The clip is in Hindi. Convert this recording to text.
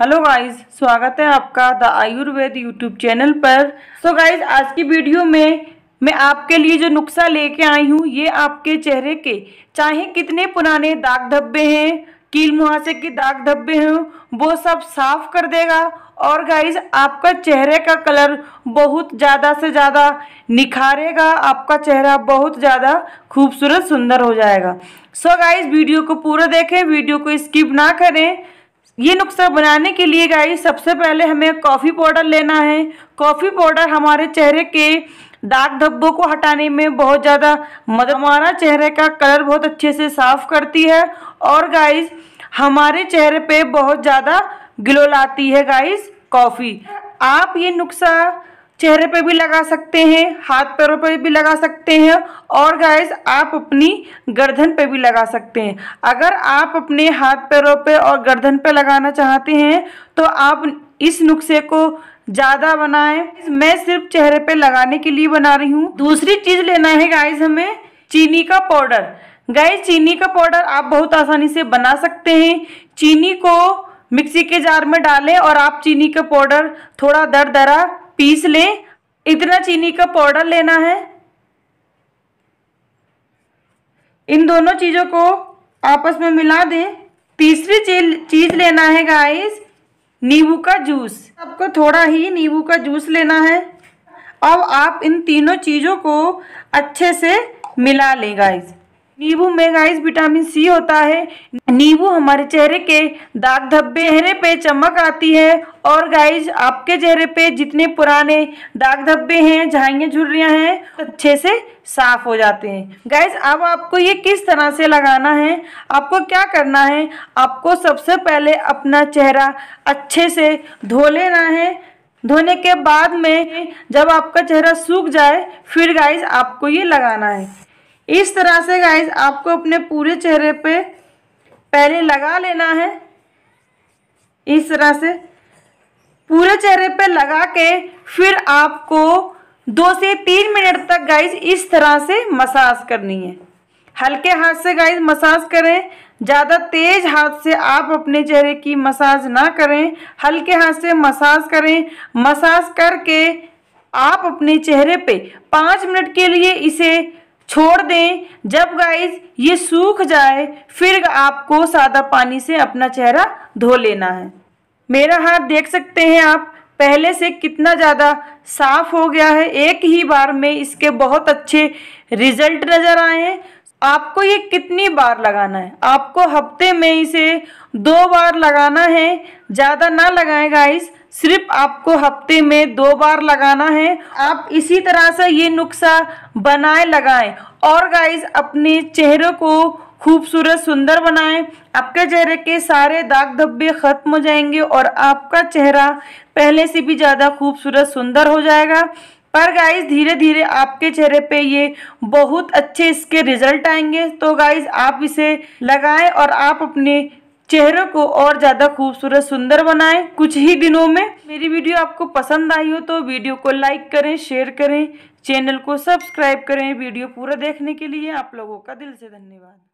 हेलो गाइस स्वागत है आपका द आयुर्वेद यूट्यूब चैनल पर सो so गाइस आज की वीडियो में मैं आपके लिए जो नुस्खा लेके आई हूँ ये आपके चेहरे के चाहे कितने पुराने दाग धब्बे हैं कील मुहासे के दाग धब्बे हैं वो सब साफ कर देगा और गाइज आपका चेहरे का कलर बहुत ज़्यादा से ज़्यादा निखारेगा आपका चेहरा बहुत ज़्यादा खूबसूरत सुंदर हो जाएगा सो so गाइज वीडियो को पूरा देखें वीडियो को स्किप ना करें ये नुस्खा बनाने के लिए गाइस सबसे पहले हमें कॉफ़ी पाउडर लेना है कॉफ़ी पाउडर हमारे चेहरे के दाग धब्बों को हटाने में बहुत ज़्यादा मदद हमारा चेहरे का कलर बहुत अच्छे से साफ करती है और गाइस हमारे चेहरे पे बहुत ज़्यादा ग्लो लाती है गाइस कॉफ़ी आप ये नुस्खा चेहरे पे भी लगा सकते हैं हाथ पैरों पे भी लगा सकते हैं और गाइस आप अपनी गर्दन पे भी लगा सकते हैं अगर आप अपने हाथ पैरों पे और गर्दन पे लगाना चाहते हैं तो आप इस नुस्खे को ज़्यादा बनाएं मैं सिर्फ चेहरे पे लगाने के लिए बना रही हूँ दूसरी चीज़ लेना है गाइस हमें चीनी का पाउडर गाइस चीनी का पाउडर आप बहुत आसानी से बना सकते हैं चीनी को मिक्सी के जार में डालें और आप चीनी का पाउडर थोड़ा दर दरा पीस लें इतना चीनी का पाउडर लेना है इन दोनों चीज़ों को आपस में मिला दें तीसरी चीज़ लेना है गाइस नींबू का जूस आपको थोड़ा ही नींबू का जूस लेना है अब आप इन तीनों चीज़ों को अच्छे से मिला लें गाइस नींबू में गाइस विटामिन सी होता है नींबू हमारे चेहरे के दाग धब्बे चेहरे पे चमक आती है और गाइस आपके चेहरे पे जितने पुराने दाग धब्बे हैं झाइया झुर्रियाँ हैं अच्छे से साफ हो जाते हैं गाइस अब आपको ये किस तरह से लगाना है आपको क्या करना है आपको सबसे पहले अपना चेहरा अच्छे से धो लेना है धोने के बाद में जब आपका चेहरा सूख जाए फिर गाइस आपको ये लगाना है इस तरह से गाइस आपको अपने पूरे चेहरे पे पहले लगा लेना है इस तरह से पूरे चेहरे पे लगा के फिर आपको दो से तीन मिनट तक गाइस इस तरह से मसाज करनी है हल्के हाथ से गाइस मसाज करें ज़्यादा तेज़ हाथ से आप अपने चेहरे की मसाज ना करें हल्के हाथ से मसाज करें मसाज करके आप अपने चेहरे पे पाँच मिनट के लिए इसे छोड़ दें जब गाइस ये सूख जाए फिर आपको सादा पानी से अपना चेहरा धो लेना है मेरा हाथ देख सकते हैं आप पहले से कितना ज़्यादा साफ हो गया है एक ही बार में इसके बहुत अच्छे रिजल्ट नज़र आए हैं आपको ये कितनी बार लगाना है आपको हफ्ते में इसे दो बार लगाना है ज़्यादा ना लगाएं गाइस सिर्फ आपको हफ्ते में दो बार लगाना है आप इसी तरह से ये नुस्खा बनाए लगाएं और गाइस अपने चेहरे को खूबसूरत सुंदर बनाएं आपके चेहरे के सारे दाग धब्बे ख़त्म हो जाएंगे और आपका चेहरा पहले से भी ज़्यादा खूबसूरत सुंदर हो जाएगा पर गाइस धीरे धीरे आपके चेहरे पे ये बहुत अच्छे इसके रिजल्ट आएंगे तो गाइस आप इसे लगाएं और आप अपने चेहरों को और ज़्यादा खूबसूरत सुंदर बनाए कुछ ही दिनों में मेरी वीडियो आपको पसंद आई हो तो वीडियो को लाइक करें शेयर करें चैनल को सब्सक्राइब करें वीडियो पूरा देखने के लिए आप लोगों का दिल से धन्यवाद